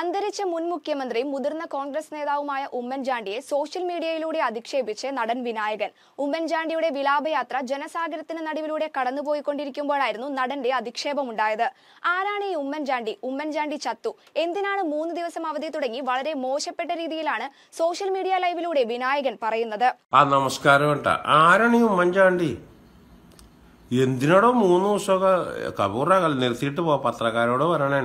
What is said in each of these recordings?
അന്തരിച്ച മുൻ മുഖ്യമന്ത്രിയും മുതിർന്ന കോൺഗ്രസ് നേതാവുമായ ഉമ്മൻചാണ്ടിയെ സോഷ്യൽ മീഡിയയിലൂടെ അധിക്ഷേപിച്ച് നടൻ വിനായകൻ ഉമ്മൻചാണ്ടിയുടെ വിലാപയാത്ര ജനസാഗരത്തിന് നടുവിലൂടെ കടന്നുപോയിക്കൊണ്ടിരിക്കുമ്പോഴായിരുന്നു നടന്റെ അധിക്ഷേപമുണ്ടായത് ആരാണ് ഈ ഉമ്മൻചാണ്ടി ഉമ്മൻചാണ്ടി ചത്തു എന്തിനാണ് മൂന്ന് ദിവസം അവധി തുടങ്ങി വളരെ മോശപ്പെട്ട രീതിയിലാണ് സോഷ്യൽ മീഡിയ ലൈവിലൂടെ വിനായകൻ പറയുന്നത് ആ നമസ്കാരം ഉമ്മൻചാണ്ടി എന്തിനോടോ മൂന്ന് ദിവസമൊക്കെ കബൂറ നിർത്തിയിട്ട് പോ പത്രക്കാരോട് പറയണേ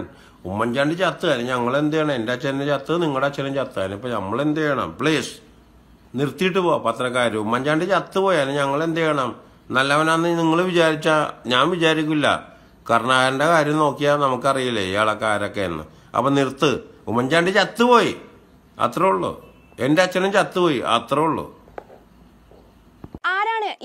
ഉമ്മൻചാണ്ടി ചത്ത് ഞങ്ങൾ എന്ത് ചെയ്യണം എന്റെ അച്ഛനും ചത്ത് നിങ്ങളുടെ അച്ഛനും ചത്ത് ഇപ്പൊ നമ്മൾ എന്ത് ചെയ്യണം പ്ലീസ് നിർത്തിയിട്ട് പോ പത്രക്കാർ ഉമ്മൻചാണ്ടി ചത്ത് പോയാൽ ഞങ്ങൾ എന്ത് ചെയ്യണം നല്ലവനാന്ന് നിങ്ങൾ വിചാരിച്ച ഞാൻ വിചാരിക്കില്ല കർണാകരൻ്റെ കാര്യം നോക്കിയാൽ നമുക്കറിയില്ലേ ഇയാളൊക്കെ ആരൊക്കെ എന്ന് അപ്പൊ നിർത്ത് ഉമ്മൻചാണ്ടി ചത്തുപോയി അത്രേ ഉള്ളൂ എന്റെ അച്ഛനും ചത്തുപോയി അത്രേ ഉള്ളൂ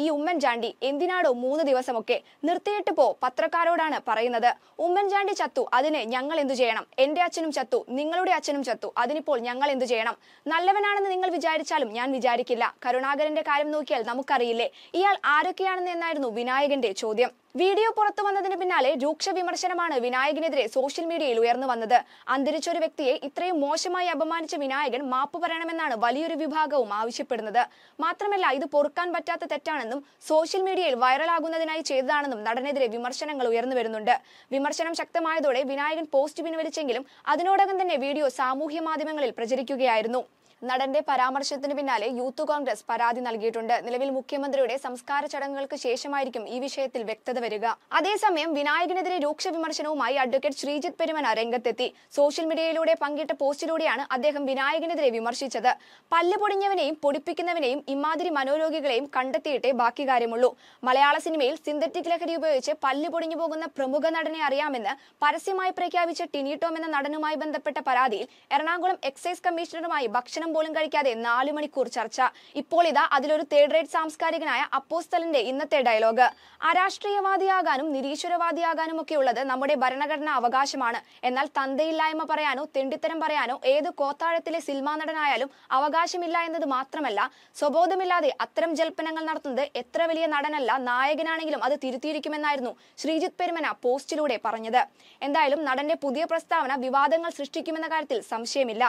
ഈ ഉമ്മൻചാണ്ടി എന്തിനാടോ മൂന്ന് ദിവസമൊക്കെ നിർത്തിയിട്ട് പോ പത്രക്കാരോടാണ് പറയുന്നത് ഉമ്മൻചാണ്ടി ചത്തു അതിന് ഞങ്ങൾ എന്തു ചെയ്യണം എന്റെ അച്ഛനും ചത്തു നിങ്ങളുടെ അച്ഛനും ചത്തു അതിനിപ്പോൾ ഞങ്ങൾ എന്തു ചെയ്യണം നല്ലവനാണെന്ന് നിങ്ങൾ വിചാരിച്ചാലും ഞാൻ വിചാരിക്കില്ല കരുണാകരന്റെ കാര്യം നോക്കിയാൽ നമുക്കറിയില്ലേ ഇയാൾ ആരൊക്കെയാണെന്ന് എന്നായിരുന്നു വിനായകന്റെ ചോദ്യം വീഡിയോ പുറത്തു വന്നതിന് പിന്നാലെ രൂക്ഷ വിമർശനമാണ് വിനായകനെതിരെ സോഷ്യൽ മീഡിയയിൽ ഉയർന്നു വന്നത് അന്തരിച്ചൊരു വ്യക്തിയെ ഇത്രയും മോശമായി അപമാനിച്ച വിനായകൻ മാപ്പ് പറയണമെന്നാണ് വലിയൊരു വിഭാഗവും ആവശ്യപ്പെടുന്നത് മാത്രമല്ല ഇത് പൊറുക്കാൻ പറ്റാത്ത തെറ്റാണെന്നും സോഷ്യൽ മീഡിയയിൽ വൈറലാകുന്നതിനായി ചെയ്തതാണെന്നും നടനെതിരെ വിമർശനങ്ങൾ ഉയർന്നു വരുന്നുണ്ട് വിമർശനം ശക്തമായതോടെ വിനായകൻ പോസ്റ്റ് പിൻവലിച്ചെങ്കിലും അതിനോടകം തന്നെ വീഡിയോ സാമൂഹ്യ മാധ്യമങ്ങളിൽ പ്രചരിക്കുകയായിരുന്നു നടന്റെ പരാമർശത്തിന് പിന്നാലെ യൂത്ത് കോൺഗ്രസ് പരാതി നൽകിയിട്ടുണ്ട് നിലവിൽ മുഖ്യമന്ത്രിയുടെ സംസ്കാര ചടങ്ങുകൾക്ക് ശേഷമായിരിക്കും ഈ വിഷയത്തിൽ വ്യക്തത വരിക അതേസമയം വിനായകനെതിരെ രൂക്ഷ വിമർശനവുമായി അഡ്വക്കേറ്റ് ശ്രീജിത്ത് പെരുമന രംഗത്തെത്തി സോഷ്യൽ മീഡിയയിലൂടെ പങ്കിട്ട പോസ്റ്റിലൂടെയാണ് അദ്ദേഹം വിനായകനെതിരെ വിമർശിച്ചത് പല്ല് പൊടിഞ്ഞവനെയും പൊടിപ്പിക്കുന്നവനെയും ഇമാതിരി മനോരോഗികളെയും കണ്ടെത്തിയിട്ടേ ബാക്കി കാര്യമുള്ളൂ മലയാള സിനിമയിൽ സിന്തറ്റിക് ലഹരി ഉപയോഗിച്ച് പല്ല് പൊടിഞ്ഞു പോകുന്ന പ്രമുഖ നടനെ അറിയാമെന്ന് പരസ്യമായി പ്രഖ്യാപിച്ച ടിനി എന്ന നടനുമായി ബന്ധപ്പെട്ട പരാതിയിൽ എറണാകുളം എക്സൈസ് കമ്മീഷണറുമായി ഭക്ഷണം ഭക്ഷണം പോലും കഴിക്കാതെ നാലു മണിക്കൂർ ചർച്ച ഇപ്പോൾ ഇതാ അതിലൊരു തേർഡ് റേറ്റ് സാംസ്കാരികനായ അപ്പോസ്തലിന്റെ ഇന്നത്തെ ഡയലോഗ് അരാഷ്ട്രീയവാദിയാകാനും നിരീശ്വരവാദിയാകാനും ഉള്ളത് നമ്മുടെ ഭരണഘടനാ അവകാശമാണ് എന്നാൽ തന്തയില്ലായ്മ പറയാനോ തെണ്ടിത്തരം പറയാനോ ഏത് കോത്താഴത്തിലെ സിനിമാ നടനായാലും അവകാശമില്ല എന്നത് മാത്രമല്ല സ്വബോധമില്ലാതെ അത്തരം ജൽപ്പനങ്ങൾ നടത്തുന്നത് എത്ര വലിയ നടനല്ല നായകനാണെങ്കിലും അത് തിരുത്തിയിരിക്കുമെന്നായിരുന്നു ശ്രീജിത്ത് പെരുമന പോസ്റ്റിലൂടെ പറഞ്ഞത് എന്തായാലും നടന്റെ പുതിയ പ്രസ്താവന വിവാദങ്ങൾ സൃഷ്ടിക്കുമെന്ന കാര്യത്തിൽ സംശയമില്ല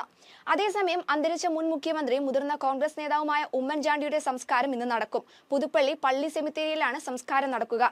അതേസമയം അന്തരിച്ച മുൻ മുഖ്യമന്ത്രിയും മുതിർന്ന കോൺഗ്രസ് നേതാവുമായ ഉമ്മൻചാണ്ടിയുടെ സംസ്കാരം ഇന്ന് നടക്കും പുതുപ്പള്ളി പള്ളി സെമിത്തേരിയിലാണ് സംസ്കാരം നടക്കുക